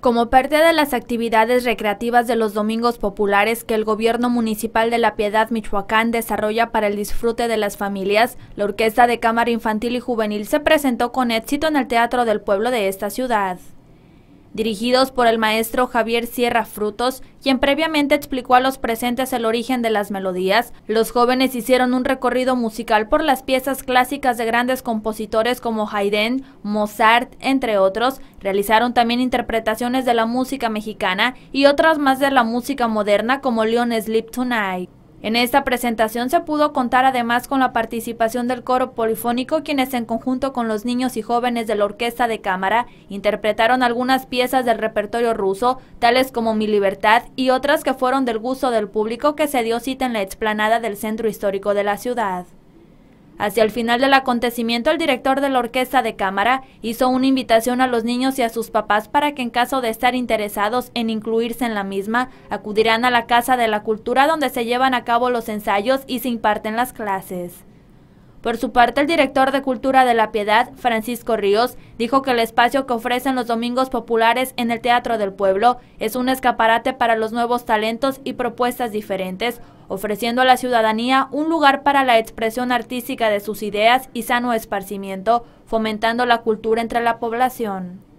Como parte de las actividades recreativas de los domingos populares que el gobierno municipal de La Piedad, Michoacán, desarrolla para el disfrute de las familias, la Orquesta de Cámara Infantil y Juvenil se presentó con éxito en el Teatro del Pueblo de esta ciudad dirigidos por el maestro Javier Sierra Frutos, quien previamente explicó a los presentes el origen de las melodías, los jóvenes hicieron un recorrido musical por las piezas clásicas de grandes compositores como Haydn, Mozart, entre otros, realizaron también interpretaciones de la música mexicana y otras más de la música moderna como Leon Sleep Tonight. En esta presentación se pudo contar además con la participación del coro polifónico, quienes en conjunto con los niños y jóvenes de la Orquesta de Cámara interpretaron algunas piezas del repertorio ruso, tales como Mi Libertad y otras que fueron del gusto del público que se dio cita en la explanada del centro histórico de la ciudad. Hacia el final del acontecimiento, el director de la orquesta de cámara hizo una invitación a los niños y a sus papás para que en caso de estar interesados en incluirse en la misma, acudirán a la Casa de la Cultura donde se llevan a cabo los ensayos y se imparten las clases. Por su parte, el director de Cultura de la Piedad, Francisco Ríos, dijo que el espacio que ofrecen los domingos populares en el Teatro del Pueblo es un escaparate para los nuevos talentos y propuestas diferentes, ofreciendo a la ciudadanía un lugar para la expresión artística de sus ideas y sano esparcimiento, fomentando la cultura entre la población.